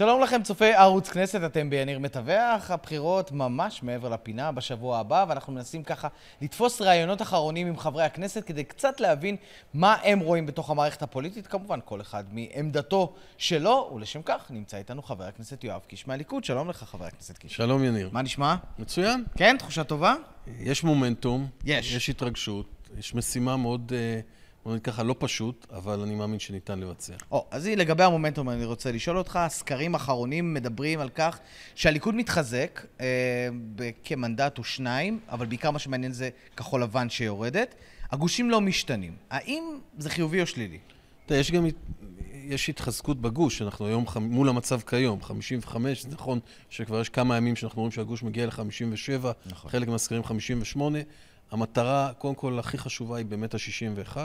שלום לכם, צופי ערוץ כנסת, אתם ביניר מתווח. הבחירות ממש מעבר לפינה בשבוע הבא, ואנחנו מנסים ככה לתפוס ראיונות אחרונים עם חברי הכנסת כדי קצת להבין מה הם רואים בתוך המערכת הפוליטית. כמובן, כל אחד מעמדתו שלו, ולשם כך נמצא איתנו חבר הכנסת יואב קיש מהליכוד. שלום לך, חבר הכנסת קיש. שלום, יניר. מה נשמע? מצוין. כן, תחושה טובה? יש מומנטום. יש. יש התרגשות. יש משימה מאוד... Uh... בוא נגיד ככה, לא פשוט, אבל אני מאמין שניתן לבצע. או, oh, אז לגבי המומנטום, אני רוצה לשאול אותך, הסקרים האחרונים מדברים על כך שהליכוד מתחזק אה, כמנדט או שניים, אבל בעיקר מה שמעניין זה כחול לבן שיורדת. הגושים לא משתנים. האם זה חיובי או שלילי? תראה, יש גם יש התחזקות בגוש, אנחנו היום ח... מול המצב כיום, 55, זה נכון שכבר יש כמה ימים שאנחנו רואים שהגוש מגיע ל-57, נכון. חלק מהסקרים 58. המטרה, קודם כל, הכי חשובה היא באמת ה-61,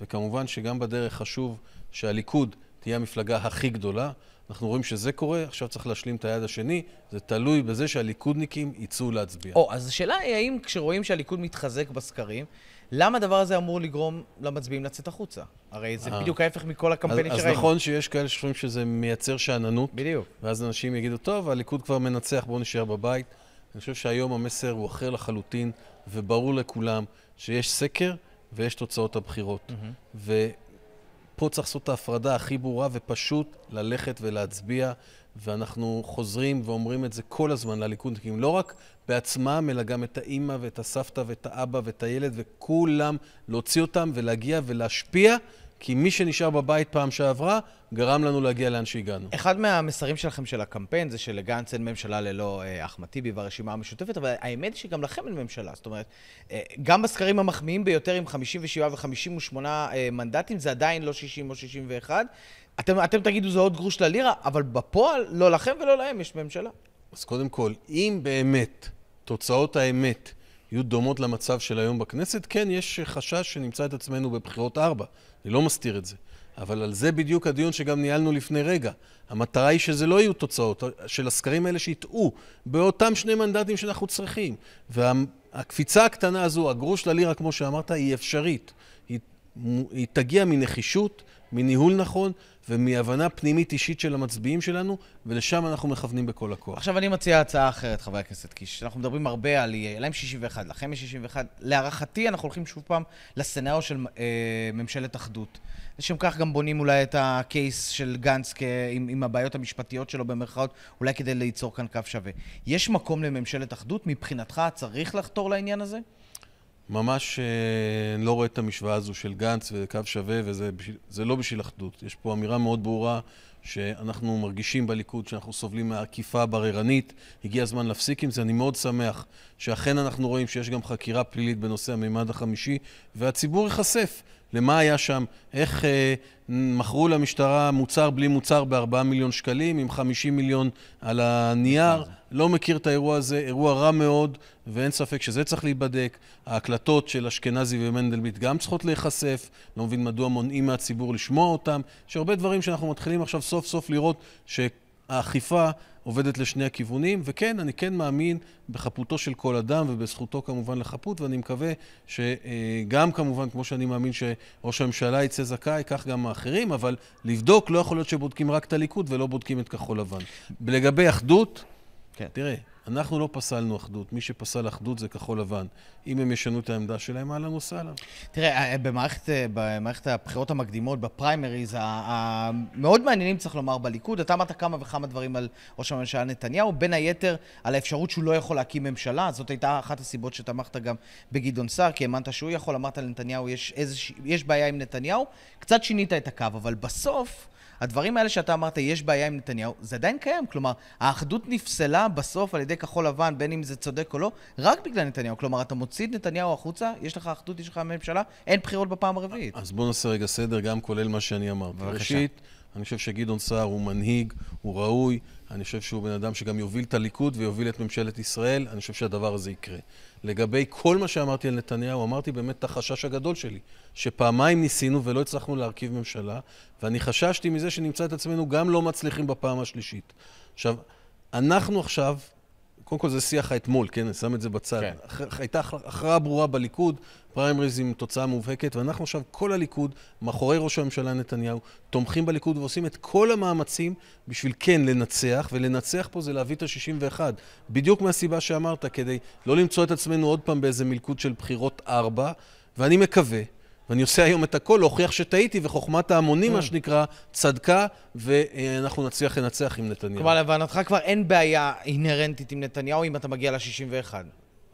וכמובן שגם בדרך חשוב שהליכוד תהיה המפלגה הכי גדולה. אנחנו רואים שזה קורה, עכשיו צריך להשלים את היד השני, זה תלוי בזה שהליכודניקים יצאו להצביע. או, oh, אז השאלה היא האם כשרואים שהליכוד מתחזק בסקרים, למה הדבר הזה אמור לגרום למצביעים לצאת החוצה? הרי זה 아, אה. בדיוק ההפך מכל הקמפיינים שראינו. אז נכון שיש כאלה שחושבים שזה מייצר שאננות. בדיוק. ואז אנשים יגידו, טוב, הליכוד כבר מנצח, בואו נשאר בבית. אני חושב שהיום המסר הוא אחר לחלוטין. וברור לכולם שיש סקר ויש תוצאות הבחירות. Mm-hmm. ופה צריך לעשות את ההפרדה הכי ברורה ופשוט ללכת ולהצביע, ואנחנו חוזרים ואומרים את זה כל הזמן לליכודניקים, לא רק בעצמם, אלא גם את האימא ואת הסבתא ואת האבא ואת הילד, וכולם, להוציא אותם ולהגיע ולהשפיע. כי מי שנשאר בבית פעם שעברה, גרם לנו להגיע לאן שהגענו. אחד מהמסרים שלכם של הקמפיין זה שלגנץ אין ממשלה ללא אה, אחמד טיבי והרשימה המשותפת, אבל האמת היא שגם לכם אין ממשלה. זאת אומרת, אה, גם בסקרים המחמיאים ביותר עם 57 ו-58 אה, מנדטים, זה עדיין לא 60 או 61. אתם, אתם תגידו זה עוד גרוש ללירה, אבל בפועל לא לכם ולא להם יש ממשלה. אז קודם כל, אם באמת תוצאות האמת יהיו דומות למצב של היום בכנסת. כן, יש חשש שנמצא את עצמנו בבחירות ארבע, אני לא מסתיר את זה. אבל על זה בדיוק הדיון שגם ניהלנו לפני רגע. המטרה היא שזה לא יהיו תוצאות של הסקרים האלה שיטעו באותם שני מנדטים שאנחנו צריכים. והקפיצה הקטנה הזו, הגרוש ללירה, כמו שאמרת, היא אפשרית. היא, היא תגיע מנחישות, מניהול נכון ומהבנה פנימית אישית של המצביעים שלנו, ולשם אנחנו מכוונים בכל הכוח. עכשיו אני מציע הצעה אחרת, חבר הכנסת קיש. אנחנו מדברים הרבה על אה, להם 61, לכם יש 61. להערכתי, אנחנו הולכים שוב פעם לסצנאו של אה, ממשלת אחדות. לשם כך גם בונים אולי את הקייס של גנץ עם, עם הבעיות המשפטיות שלו במרכאות, אולי כדי ליצור כאן קו שווה. יש מקום לממשלת אחדות? מבחינתך צריך לחתור לעניין הזה? ממש אה, אני לא רואה את המשוואה הזו של גנץ וקו שווה, וזה זה לא בשביל אחדות. יש פה אמירה מאוד ברורה שאנחנו מרגישים בליכוד שאנחנו סובלים מהעקיפה הבררנית. הגיע הזמן להפסיק עם זה. אני מאוד שמח שאכן אנחנו רואים שיש גם חקירה פלילית בנושא המימד החמישי, והציבור ייחשף למה היה שם, איך אה, מכרו למשטרה מוצר בלי מוצר ב-4 מיליון שקלים, עם 50 מיליון על הנייר. נכון. לא מכיר את האירוע הזה, אירוע רע מאוד, ואין ספק שזה צריך להיבדק. ההקלטות של אשכנזי ומנדלבליט גם צריכות להיחשף. לא מבין מדוע מונעים מהציבור לשמוע אותם. יש הרבה דברים שאנחנו מתחילים עכשיו סוף סוף לראות שהאכיפה עובדת לשני הכיוונים, וכן, אני כן מאמין בחפותו של כל אדם ובזכותו כמובן לחפות, ואני מקווה שגם כמובן, כמו שאני מאמין שראש הממשלה יצא זכאי, כך גם האחרים, אבל לבדוק, לא יכול להיות שבודקים רק את הליכוד ולא בודקים את כחול לבן. לגבי אחדות, כן. תראה, אנחנו לא פסלנו אחדות, מי שפסל אחדות זה כחול לבן. אם הם ישנו את העמדה שלהם, אהלן וסהלן. תראה, אה, במערכת, אה, במערכת הבחירות המקדימות, בפריימריז, המאוד מעניינים, צריך לומר, בליכוד, אתה אמרת כמה וכמה דברים על ראש הממשלה נתניהו, בין היתר על האפשרות שהוא לא יכול להקים ממשלה, זאת הייתה אחת הסיבות שתמכת גם בגדעון סער, כי האמנת שהוא יכול, אמרת לנתניהו, יש, איזוש, יש בעיה עם נתניהו, קצת שינית את הקו, אבל בסוף... הדברים האלה שאתה אמרת, יש בעיה עם נתניהו, זה עדיין קיים. כלומר, האחדות נפסלה בסוף על ידי כחול לבן, בין אם זה צודק או לא, רק בגלל נתניהו. כלומר, אתה מוציא את נתניהו החוצה, יש לך אחדות, יש לך ממשלה, אין בחירות בפעם הרביעית. אז בואו נעשה רגע סדר, גם כולל מה שאני אמרתי. בבקשה. ראשית, אני חושב שגדעון סער הוא מנהיג, הוא ראוי, אני חושב שהוא בן אדם שגם יוביל את הליכוד ויוביל את ממשלת ישראל, אני חושב שהדבר הזה יקרה. לגבי כל מה שאמרתי על נתניהו, אמרתי באמת את החשש הגדול שלי, שפעמיים ניסינו ולא הצלחנו להרכיב ממשלה, ואני חששתי מזה שנמצא את עצמנו גם לא מצליחים בפעם השלישית. עכשיו, אנחנו עכשיו, קודם כל זה שיח האתמול, כן? אני שם את זה בצד. כן. הייתה הכרעה ברורה בליכוד פריימריז עם תוצאה מובהקת, ואנחנו עכשיו, כל הליכוד, מאחורי ראש הממשלה נתניהו, תומכים בליכוד ועושים את כל המאמצים בשביל כן לנצח, ולנצח פה זה להביא את ה-61. בדיוק מהסיבה שאמרת, כדי לא למצוא את עצמנו עוד פעם באיזה מלכוד של בחירות ארבע, ואני מקווה. ואני עושה היום את הכל להוכיח שטעיתי, וחוכמת ההמונים, מה mm. שנקרא, צדקה, ואנחנו נצליח לנצח עם נתניהו. כלומר, להבנתך כבר אין בעיה אינהרנטית עם נתניהו אם אתה מגיע ל-61.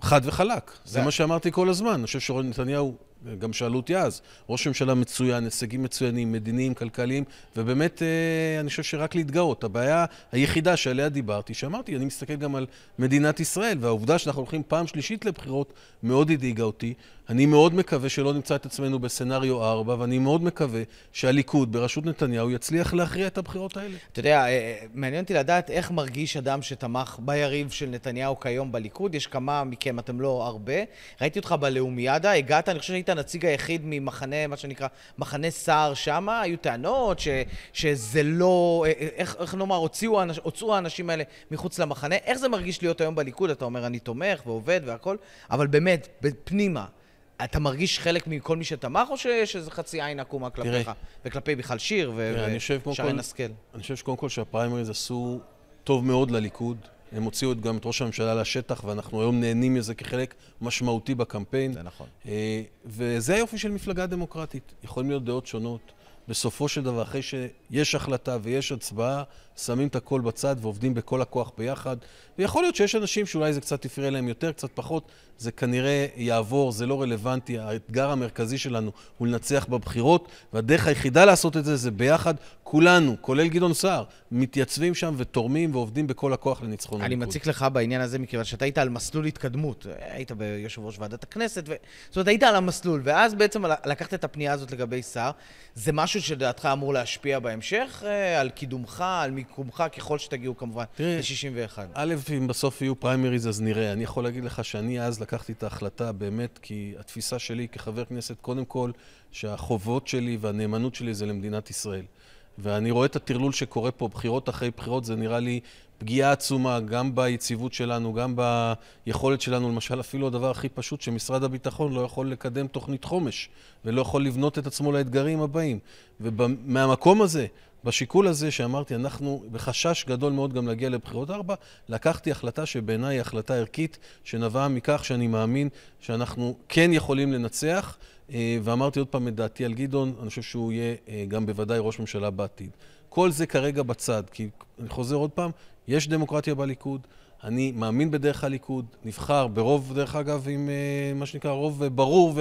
חד וחלק, זה מה שאמרתי כל הזמן. אני חושב שרוני נתניהו גם שאלו אותי אז, ראש ממשלה מצוין, הישגים מצוינים, מדיניים, כלכליים, ובאמת אה, אני חושב שרק להתגאות. הבעיה היחידה שעליה דיברתי, שאמרתי, אני מסתכל גם על מדינת ישראל, והעובדה שאנחנו הולכים פעם שלישית לבחירות מאוד הדאיגה אותי. אני מאוד מקווה שלא נמצא את עצמנו בסצנריו 4, ואני מאוד מקווה שהליכוד בראשות נתניהו יצליח להכריע את הבחירות האלה. אתה יודע, אה, אה, מעניין אותי לדעת איך מרגיש אדם שתמך ביריב של נתניהו כיום בליכוד. יש כמה מכם, אתם לא הרבה. ראיתי אותך בלאומיאדה, הגעת, אני חושב שהיית היית הנציג היחיד ממחנה, מה שנקרא, מחנה סער שמה, היו טענות ש, שזה לא... אה, אה, איך, איך נאמר, הוציאו, האנש, הוצאו האנשים האלה מחוץ למחנה. איך זה מרגיש להיות היום בליכוד? אתה אומר, אני תומך ועובד והכל, אבל באמת, פנימה, אתה מרגיש חלק מכל מי שתמך, או שיש איזה חצי עין עקומה כלפיך? וכלפי מיכל שיר ושרן השכל? אני חושב שקודם כל שהפריימריז עשו טוב מאוד לליכוד. הם הוציאו גם את ראש הממשלה לשטח, ואנחנו היום נהנים מזה כחלק משמעותי בקמפיין. זה נכון. אה, וזה היופי של מפלגה דמוקרטית. יכולים להיות דעות שונות. בסופו של דבר, אחרי שיש החלטה ויש הצבעה, שמים את הכל בצד ועובדים בכל הכוח ביחד. ויכול להיות שיש אנשים שאולי זה קצת יפריע להם יותר, קצת פחות, זה כנראה יעבור, זה לא רלוונטי. האתגר המרכזי שלנו הוא לנצח בבחירות, והדרך היחידה לעשות את זה זה ביחד, כולנו, כולל גדעון סער, מתייצבים שם ותורמים ועובדים בכל הכוח לניצחון. אני מציק לך בעניין הזה, מכיוון שאתה היית על מסלול התקדמות. היית ביושב ראש ועדת הכנסת, ו... זאת אומרת, היית על המסלול, ואז בעצם לקחת את הפנייה הזאת לגבי סער. זה משהו שלדעתך אמור להשפיע בהמשך, אה, על קידומך, על מי... מיקומך, ככל שתגיעו כמובן ל-61. א', אם בסוף יהיו פריימריז, אז נראה. אני יכול להגיד לך שאני אז לקחתי את ההחלטה באמת, כי התפיסה שלי כחבר כנסת, קודם כל, שהחובות שלי והנאמנות שלי זה למדינת ישראל. ואני רואה את הטרלול שקורה פה, בחירות אחרי בחירות, זה נראה לי פגיעה עצומה, גם ביציבות שלנו, גם ביכולת שלנו. למשל, אפילו הדבר הכי פשוט, שמשרד הביטחון לא יכול לקדם תוכנית חומש, ולא יכול לבנות את עצמו לאתגרים הבאים. ומהמקום הזה, בשיקול הזה שאמרתי, אנחנו בחשש גדול מאוד גם להגיע לבחירות ארבע, לקחתי החלטה שבעיניי היא החלטה ערכית, שנבעה מכך שאני מאמין שאנחנו כן יכולים לנצח, אה, ואמרתי עוד פעם את דעתי על גדעון, אני חושב שהוא יהיה אה, גם בוודאי ראש ממשלה בעתיד. כל זה כרגע בצד, כי אני חוזר עוד פעם, יש דמוקרטיה בליכוד, אני מאמין בדרך הליכוד, נבחר ברוב, דרך אגב, עם אה, מה שנקרא רוב ברור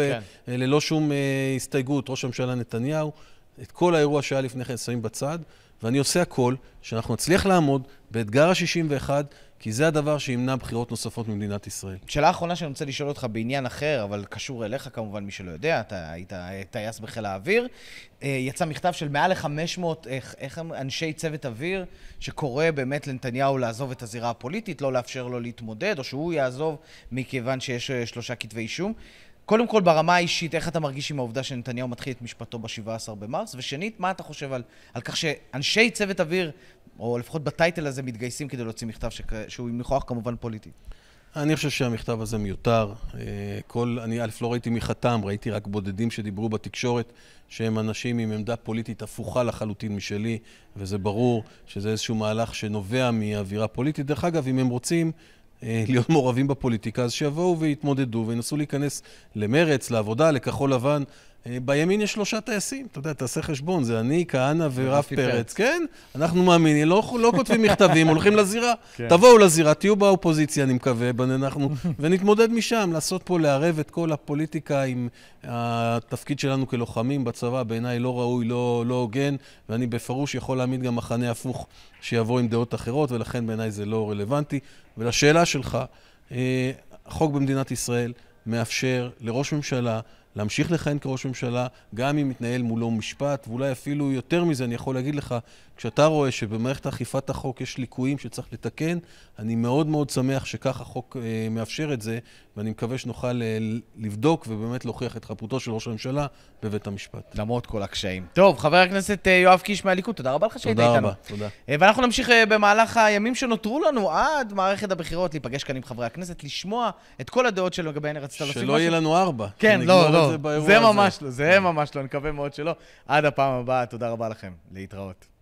וללא כן. שום הסתייגות, ראש הממשלה נתניהו. את כל האירוע שהיה לפני כן שמים בצד, ואני עושה הכל שאנחנו נצליח לעמוד באתגר ה-61, כי זה הדבר שימנע בחירות נוספות ממדינת ישראל. שאלה אחרונה שאני רוצה לשאול אותך בעניין אחר, אבל קשור אליך כמובן, מי שלא יודע, אתה היית אה, טייס בחיל האוויר. אה, יצא מכתב של מעל ל-500 איך הם אנשי צוות אוויר, שקורא באמת לנתניהו לעזוב את הזירה הפוליטית, לא לאפשר לו להתמודד, או שהוא יעזוב מכיוון שיש אה, שלושה כתבי אישום. קודם כל, ברמה האישית, איך אתה מרגיש עם העובדה שנתניהו מתחיל את משפטו ב-17 במרס? ושנית, מה אתה חושב על, על כך שאנשי צוות אוויר, או לפחות בטייטל הזה, מתגייסים כדי להוציא מכתב ש... שהוא עם ניחוח כמובן פוליטי? אני חושב שהמכתב הזה מיותר. אה, כל, אני א', לא ראיתי מי חתם, ראיתי רק בודדים שדיברו בתקשורת, שהם אנשים עם עמדה פוליטית הפוכה לחלוטין משלי, וזה ברור שזה איזשהו מהלך שנובע מאווירה פוליטית. דרך אגב, אם הם רוצים, אה, להיות מעורבים בפוליטיקה, אז שיבואו ויתמודדו וינסו להיכנס למרץ, לעבודה, לכחול לבן. אה, בימין יש שלושה טייסים, אתה יודע, תעשה חשבון, זה אני, כהנא ורב פרץ. כן, אנחנו מאמינים, לא, לא כותבים מכתבים, הולכים לזירה. כן. תבואו לזירה, תהיו באופוזיציה, אני מקווה, אנחנו, ונתמודד משם, לעשות פה, לערב את כל הפוליטיקה עם התפקיד שלנו כלוחמים בצבא, בעיניי לא ראוי, לא, לא הוגן, ואני בפירוש יכול להעמיד גם מחנה הפוך שיבוא עם דעות אחרות, ולכן בעיניי זה לא רלוונטי. ולשאלה שלך, אה, החוק במדינת ישראל מאפשר לראש ממשלה להמשיך לכהן כראש ממשלה, גם אם מתנהל מולו משפט, ואולי אפילו יותר מזה, אני יכול להגיד לך, כשאתה רואה שבמערכת אכיפת החוק יש ליקויים שצריך לתקן, אני מאוד מאוד שמח שכך החוק אה, מאפשר את זה, ואני מקווה שנוכל אה, לבדוק ובאמת להוכיח את חפותו של ראש הממשלה בבית המשפט. למרות כל הקשיים. טוב, חבר הכנסת אה, יואב קיש מהליכוד, תודה רבה לך שהיית איתנו. תודה רבה, תודה. אה, ואנחנו נמשיך אה, במהלך הימים שנותרו לנו עד מערכת הבחירות, להיפגש כאן עם חברי הכנסת, לשמוע את כל הדעות שלו לגביהן, רצית להוסיף משהו? שלא יהיה לנו ארבע. כן, לא, לא, לא, זה ממש לא, זה ממש לא, אני מקווה מאוד שלא. עד הפעם הבאה, תודה רבה לכם. להתראות.